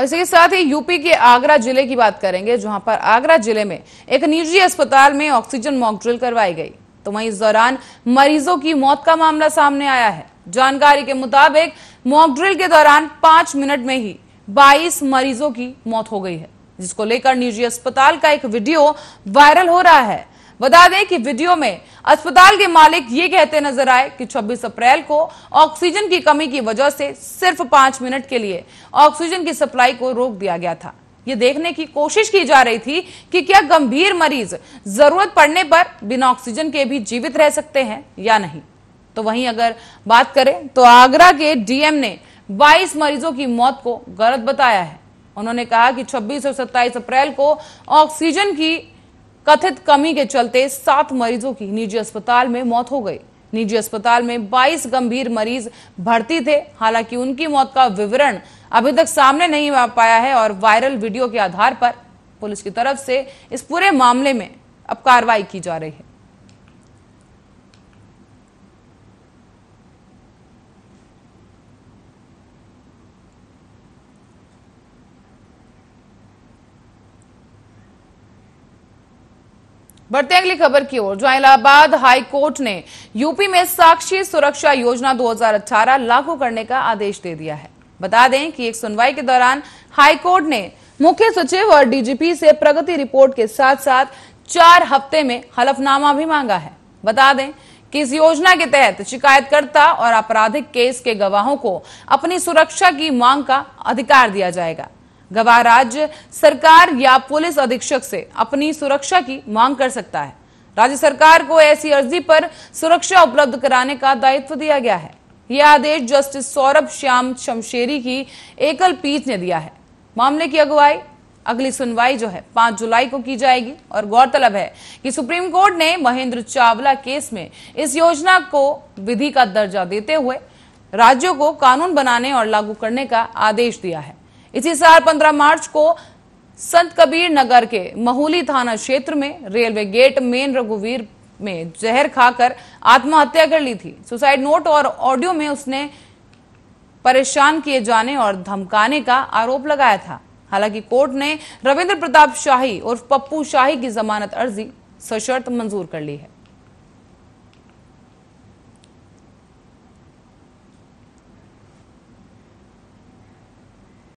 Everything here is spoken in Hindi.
और के साथ ही यूपी के आगरा जिले की बात करेंगे जहां पर आगरा जिले में एक निजी अस्पताल में ऑक्सीजन मॉकड्रिल करवाई गई तो वहीं इस दौरान मरीजों की मौत का मामला सामने आया है जानकारी के मुताबिक मॉकड्रिल के दौरान पांच मिनट में ही बाईस मरीजों की मौत हो गई है जिसको लेकर निजी अस्पताल का एक वीडियो वायरल हो रहा है बता दें कि वीडियो में अस्पताल के मालिक ये कहते नजर आए कि 26 अप्रैल को ऑक्सीजन की कमी की वजह से सिर्फ पांच मिनट के लिए ऑक्सीजन की सप्लाई को रोक दिया गया था ये देखने की कोशिश की जा रही थी कि क्या गंभीर मरीज जरूरत पड़ने पर बिना ऑक्सीजन के भी जीवित रह सकते हैं या नहीं तो वहीं अगर बात करें तो आगरा के डीएम ने 22 मरीजों की मौत को गलत बताया है उन्होंने कहा कि 26 और 27 अप्रैल को ऑक्सीजन की कथित कमी के चलते सात मरीजों की निजी अस्पताल में मौत हो गई निजी अस्पताल में 22 गंभीर मरीज भर्ती थे हालांकि उनकी मौत का विवरण अभी तक सामने नहीं आ पाया है और वायरल वीडियो के आधार पर पुलिस की तरफ से इस पूरे मामले में अब कार्रवाई की जा रही है बढ़ते अगली खबर की ओर जहां इलाहाबाद हाई कोर्ट ने यूपी में साक्षी सुरक्षा योजना 2018 लागू करने का आदेश दे दिया है बता दें कि एक सुनवाई के दौरान हाई कोर्ट ने मुख्य सचिव और डीजीपी से प्रगति रिपोर्ट के साथ साथ चार हफ्ते में हलफनामा भी मांगा है बता दें कि इस योजना के तहत शिकायतकर्ता और आपराधिक केस के गवाहों को अपनी सुरक्षा की मांग का अधिकार दिया जाएगा गवाह राज्य सरकार या पुलिस अधीक्षक से अपनी सुरक्षा की मांग कर सकता है राज्य सरकार को ऐसी अर्जी पर सुरक्षा उपलब्ध कराने का दायित्व दिया गया है यह आदेश जस्टिस सौरभ श्याम शमशेरी की एकल पीठ ने दिया है मामले की अगुवाई अगली सुनवाई जो है पांच जुलाई को की जाएगी और गौरतलब है कि सुप्रीम कोर्ट ने महेंद्र चावला केस में इस योजना को विधि का दर्जा देते हुए राज्यों को कानून बनाने और लागू करने का आदेश दिया है इसी साल 15 मार्च को संत कबीर नगर के महुली थाना क्षेत्र में रेलवे गेट मेन रघुवीर में जहर खाकर आत्महत्या कर ली थी सुसाइड नोट और ऑडियो में उसने परेशान किए जाने और धमकाने का आरोप लगाया था हालांकि कोर्ट ने रविंद्र प्रताप शाही और पप्पू शाही की जमानत अर्जी सशर्त मंजूर कर ली है